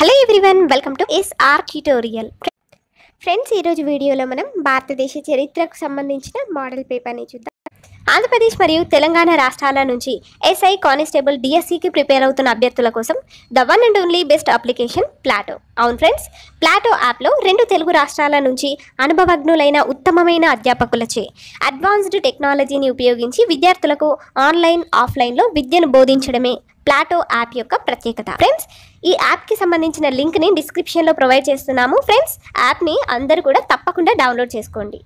hello everyone welcome to SR tutorial friends ఈరోజు వీడియోలో మనం భారతదేశ చరిత్రకు సంబంధించిన మోడల్ పేపర్ని చూద్దాం ఆంధ్రప్రదేశ్ మరియు తెలంగాణ రాష్ట్రాల నుంచి ఎస్ఐ కానిస్టేబుల్ డిఎస్సికి ప్రిపేర్ అవుతున్న అభ్యర్థుల కోసం the one and only best application Plato అవును ఫ్రెండ్స్ ప్లాటో యాప్లో రెండు తెలుగు రాష్ట్రాల నుంచి అనుభవజ్ఞులైన ఉత్తమమైన అధ్యాపకులచే అడ్వాన్స్డ్ టెక్నాలజీని ఉపయోగించి విద్యార్థులకు ఆన్లైన్ ఆఫ్లైన్లో విద్యను బోధించడమే ప్లాటో యాప్ యొక్క ప్రత్యేకత ఫ్రెండ్స్ ఈ యాప్కి సంబంధించిన లింక్ని డిస్క్రిప్షన్లో ప్రొవైడ్ చేస్తున్నాము ఫ్రెండ్స్ యాప్ని అందరూ కూడా తప్పకుండా డౌన్లోడ్ చేసుకోండి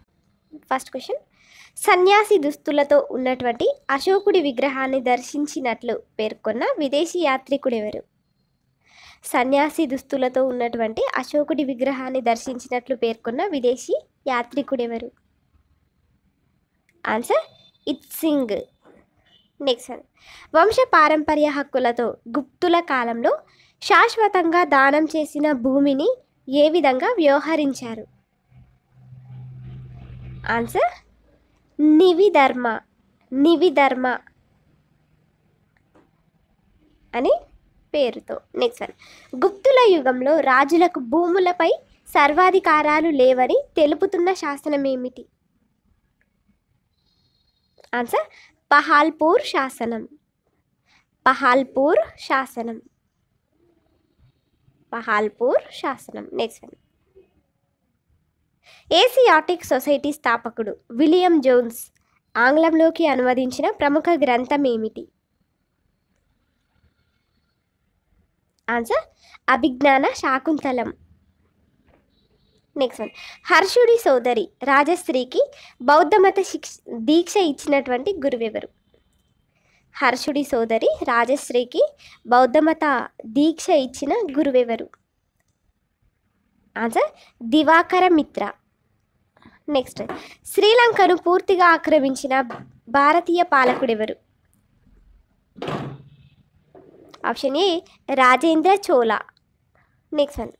ఫస్ట్ క్వశ్చన్ సన్యాసి దుస్తులతో ఉన్నటువంటి అశోకుడి విగ్రహాన్ని దర్శించినట్లు పేర్కొన్న విదేశీ యాత్రికుడెవరు సన్యాసి దుస్తులతో ఉన్నటువంటి అశోకుడి విగ్రహాన్ని దర్శించినట్లు పేర్కొన్న విదేశీ యాత్రికుడెవరు ఆన్సర్ ఇత్ సింగ్ నెక్స్ట్ వంశ పారంపర్య హక్కులతో గుప్తుల కాలంలో శాశ్వతంగా దానం చేసిన భూమిని ఏ విధంగా వ్యవహరించారు ఆన్సర్ నివిధర్మ నివిధర్మ అని పేరుతో నెక్స్ట్ వన్ గుప్తుల యుగంలో రాజులకు భూములపై సర్వాధికారాలు లేవని తెలుపుతున్న శాసనం ఏమిటి ఆన్సర్ పహాల్పూర్ శాసనం పహాల్పూర్ శాసనం పహాల్పూర్ శాసనం నెక్స్ట్ వన్ ఏసియాటిక్ సొసైటీ స్థాపకుడు విలియం జోన్స్ ఆంగ్లంలోకి అనువదించిన ప్రముఖ గ్రంథం ఏమిటి ఆన్సర్ అభిజ్ఞాన శాకుంతలం నెక్స్ట్ వన్ హర్షుడి సోదరి రాజశ్రీకి బౌద్ధమత శిక్ష దీక్ష ఇచ్చినటువంటి గురువెవరు హర్షుడి సోదరి రాజశ్రీకి బౌద్ధమత దీక్ష ఇచ్చిన గురువెవరు ఆన్సర్ దివాకర మిత్ర నెక్స్ట్ శ్రీలంకను పూర్తిగా ఆక్రమించిన భారతీయ పాలకుడెవరు option A Rajendra Chola next one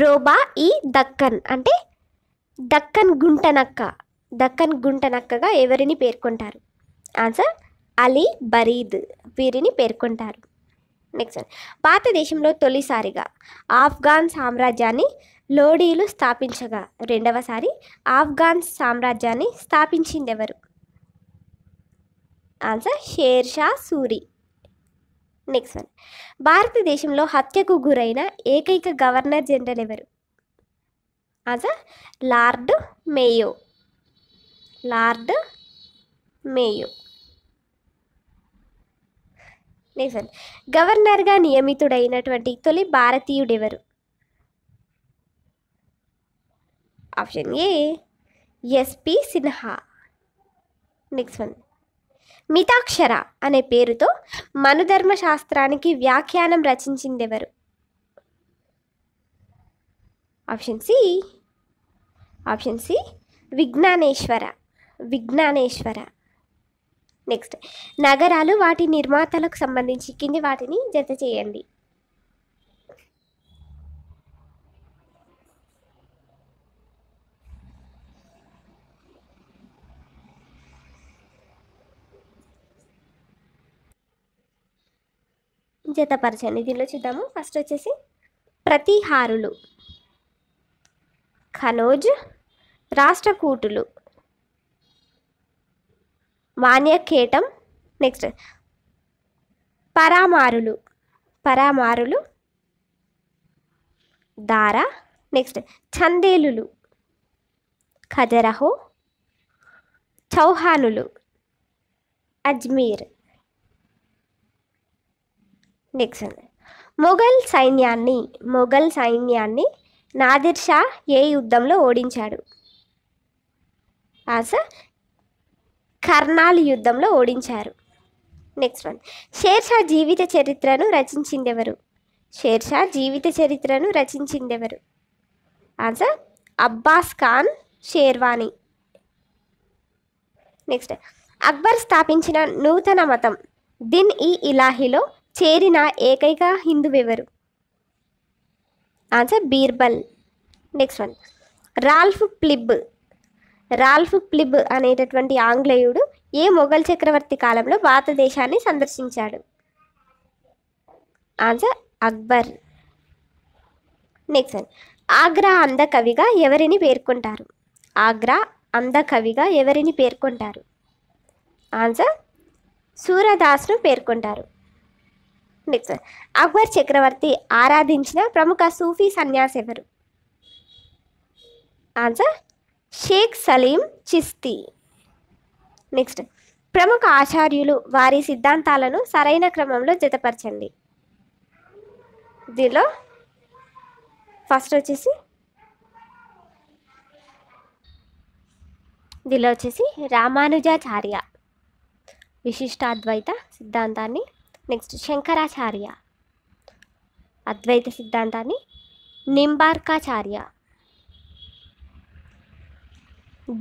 రోబా ఈ దక్కన్ అంటే దక్కన్ గుంటనక్క దక్కన్ గుంటనక్కగా ఎవరిని పేర్కొంటారు ఆన్సర్ అలీ బరీద్ వీరిని పేర్కొంటారు నెక్స్ట్ భారతదేశంలో తొలిసారిగా ఆఫ్ఘాన్ సామ్రాజ్యాన్ని లోడీలు స్థాపించగా రెండవసారి ఆఫ్ఘాన్ సామ్రాజ్యాన్ని ఎవరు answer Sher Shah Suri next one భారతదేశంలో హత్యకు గురైన ఏకైక గవర్నర్ జనరల్ ఎవరు answer Lord Mayo Lord Mayo next one గవర్నర్గా నియమితుడైనటువంటి తొలి భారతీయుడెవరు option A SP Sinha next one Mitakshara అనే పేరుతో మనుధర్మ శాస్త్రానికి వ్యాఖ్యానం ఎవరు option C option C Vijnaneshwara Vijnaneshwara next నగరాలు వాటి నిర్మాతలకు సంబంధించి కింది వాటిని జత చేయండి జతపరచండి దీనిలో చూద్దాము ఫస్ట్ వచ్చేసి ప్రతిహారులు ఖనోజ్ రాష్ట్రకూటులు వాణ్యకేటం నెక్స్ట్ పరామారులు పరామారులు దార నెక్స్ట్ చందేలులు ఖజరహో చౌహానులు అజ్మీర్ నెక్స్ట్ ఉంది మొఘల్ సైన్యాన్ని మొఘల్ సైన్యాన్ని నాదిర్ షా ఏ యుద్ధంలో ఓడించాడు ఆస కర్నాల్ యుద్ధంలో ఓడించారు నెక్స్ట్ వన్ షేర్షా జీవిత చరిత్రను రచించిందెవరు షేర్షా జీవిత చరిత్రను రచించిందెవరు ఆన్సర్ అబ్బాస్ ఖాన్ షేర్వాణి నెక్స్ట్ అక్బర్ స్థాపించిన నూతన మతం దిన్ ఈ ఇలాహిలో చేరిన ఏకైక హిందువెవరు answer Birbal next one Ralph ప్లిబ్ రాల్ఫ్ ప్లిబ్ అనేటటువంటి ఆంగ్లేయుడు ఏ మొఘల్ చక్రవర్తి కాలంలో భారతదేశాన్ని సందర్శించాడు answer Akbar next one Agra అందకవిగా ఎవరిని పేర్కొంటారు ఆగ్రా అందకవిగా ఎవరిని పేర్కొంటారు ఆన్సర్ సూరదాస్ను పేర్కొంటారు నెక్స్ట్ అక్బర్ చక్రవర్తి ఆరాధించిన ప్రముఖ సూఫీ సన్యాసి ఎవరు ఆన్సర్ షేక్ సలీం చిస్తి నెక్స్ట్ ప్రముఖ ఆచార్యులు వారి సిద్ధాంతాలను సరైన క్రమంలో జతపరచండి దీనిలో ఫస్ట్ వచ్చేసి దీనిలో వచ్చేసి రామానుజాచార్య విశిష్టాద్వైత సిద్ధాంతాన్ని నెక్స్ట్ శంకరాచార్య అద్వైత సిద్ధాంతాన్ని నింబార్కాచార్య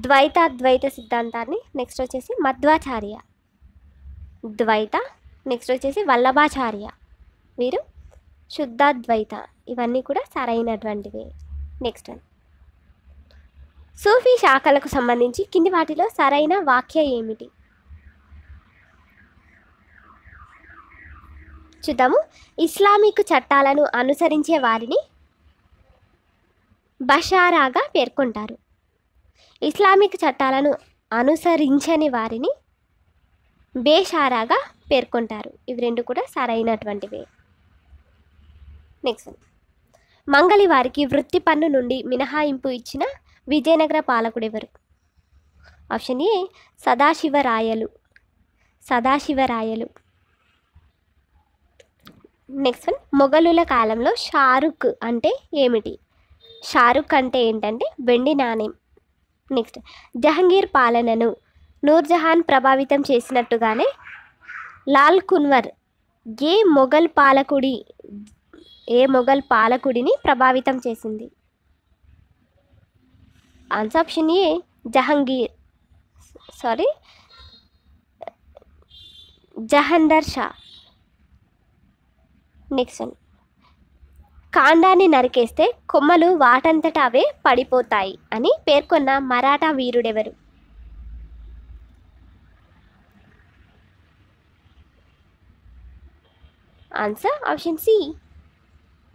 ద్వైత అద్వైత సిద్ధాంతాన్ని నెక్స్ట్ వచ్చేసి మధ్వాచార్య ద్వైత నెక్స్ట్ వచ్చేసి వల్లభాచార్య వీరు శుద్ధాద్వైత ఇవన్నీ కూడా సరైనటువంటివి నెక్స్ట్ వన్ సూఫీ శాఖలకు సంబంధించి కింది వాటిలో సరైన వాక్య ఏమిటి చూద్దాము ఇస్లామిక్ చట్టాలను అనుసరించే వారిని బషారాగా పేర్కొంటారు ఇస్లామిక్ చట్టాలను అనుసరించని వారిని బేషారాగా పేర్కొంటారు ఇవి రెండు కూడా సరైనటువంటివే నెక్స్ట్ మంగళి వారికి వృత్తి పన్ను నుండి మినహాయింపు ఇచ్చిన విజయనగర పాలకుడెవరు ఆప్షన్ ఏ సదాశివరాయలు సదాశివరాయలు నెక్స్ట్ వన్ మొఘలుల కాలంలో షారుఖ్ అంటే ఏమిటి షారుక్ అంటే ఏంటంటే వెండి నాణ్యం నెక్స్ట్ జహంగీర్ పాలనను నూర్జహాన్ ప్రభావితం చేసినట్టుగానే లాల్ కున్వర్ ఏ మొఘల్ పాలకుడి ఏ మొఘల్ పాలకుడిని ప్రభావితం చేసింది answer option A Jahangir sorry Jahandar Shah నిక్సన్ కాండాన్ని నరికేస్తే కొమ్మలు వాటంతట అవే పడిపోతాయి అని పేర్కొన్న మరాఠా వీరుడెవరు ఆన్సర్ ఆప్షన్ సి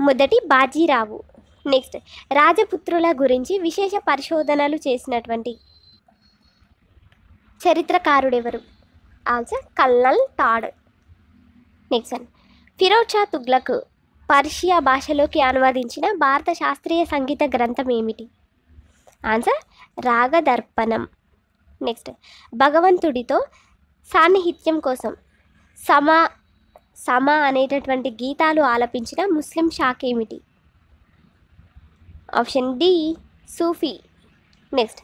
మొదటి బాజీరావు నెక్స్ట్ రాజపుత్రుల గురించి విశేష పరిశోధనలు చేసినటువంటి చరిత్రకారుడెవరు answer colonel Tod next Firoza Tughlaq Persia భాషలోకి అనువదించిన భారత శాస్త్రీయ సంగీత గ్రంథం ఏమిటి ఆన్సర్ రాగదర్పణం నెక్స్ట్ భగవంతుడితో సాన్నిహిత్యం కోసం సమా సమ అనేటటువంటి గీతాలు ఆలపించిన ముస్లిం షాక్ ఏమిటి ఆప్షన్ డి సూఫీ నెక్స్ట్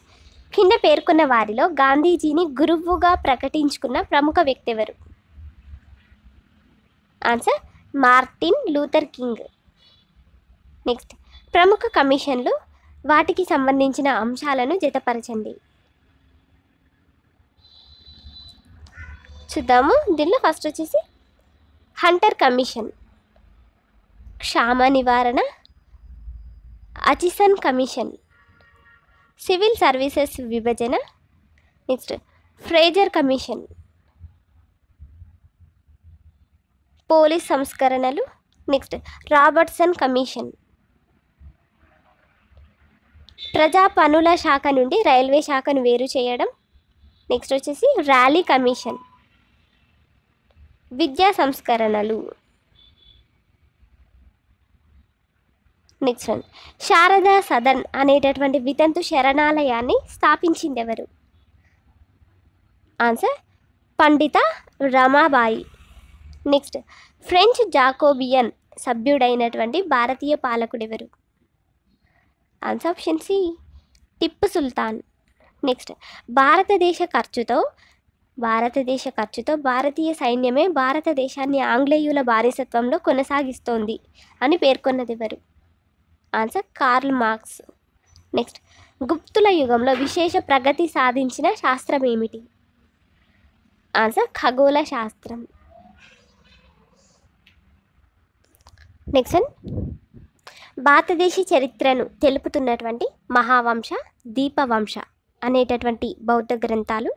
కింద పేర్కొన్న వారిలో గాంధీజీని గురువుగా ప్రకటించుకున్న ప్రముఖ వ్యక్తి ఎవరు answer Martin Luther King next ప్రముఖ కమిషన్లు వాటికి సంబంధించిన అంశాలను జతపరచండి చూద్దాము దీనిలో ఫస్ట్ వచ్చేసి హంటర్ కమిషన్ క్షామ నివారణ అచిసన్ కమిషన్ సివిల్ సర్వీసెస్ విభజన నెక్స్ట్ ఫ్రేజర్ కమిషన్ పోలీస్ సంస్కరణలు నెక్స్ట్ రాబర్ట్సన్ కమిషన్ ప్రజా పనుల శాఖ నుండి రైల్వే శాఖను వేరు చేయడం నెక్స్ట్ వచ్చేసి ర్యాలీ కమిషన్ విద్యా సంస్కరణలు నెక్స్ట్ వన్ శారదా సదన్ అనేటటువంటి వితంతు శరణాలయాన్ని స్థాపించింది ఎవరు answer Pandita Ramabai next French Jacobin సభ్యుడైనటువంటి భారతీయ ఎవరు answer option C Tipu Sultan next భారతదేశ ఖర్చుతో భారతదేశ ఖర్చుతో భారతీయ సైన్యమే భారతదేశాన్ని ఆంగ్లేయుల భారీసత్వంలో కొనసాగిస్తోంది అని పేర్కొన్నది ఎవరు ఆన్సర్ కార్ల్ మార్క్స్ నెక్స్ట్ గుప్తుల యుగంలో విశేష ప్రగతి సాధించిన శాస్త్రం ఏమిటి ఆన్సర్ ఖగోళ శాస్త్రం నెక్స్ట్ భారతదేశ చరిత్రను తెలుపుతున్నటువంటి మహావంశ దీపవంశ అనేటటువంటి బౌద్ధ గ్రంథాలు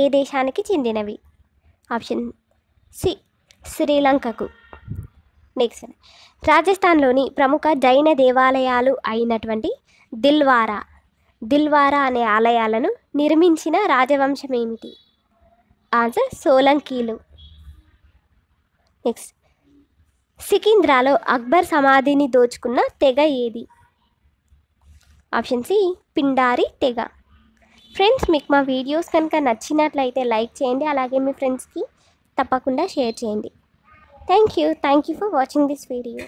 ఏ దేశానికి చెందినవి ఆప్షన్ సి శ్రీలంకకు నెక్స్ట్ రాజస్థాన్లోని ప్రముఖ జైన దేవాలయాలు అయినటువంటి దిల్వారా దిల్వారా అనే ఆలయాలను నిర్మించిన రాజవంశం ఏమిటి ఆన్సర్ సోలంకీలు నెక్స్ట్ సికింద్రాలో అక్బర్ సమాధిని దోచుకున్న తెగ ఏది ఆప్షన్ సి పిండారి తెగ ఫ్రెండ్స్ మీకు మా వీడియోస్ కనుక నచ్చినట్లయితే లైక్ చేయండి అలాగే మీ ఫ్రెండ్స్కి తప్పకుండా షేర్ చేయండి thank you thank you for watching this video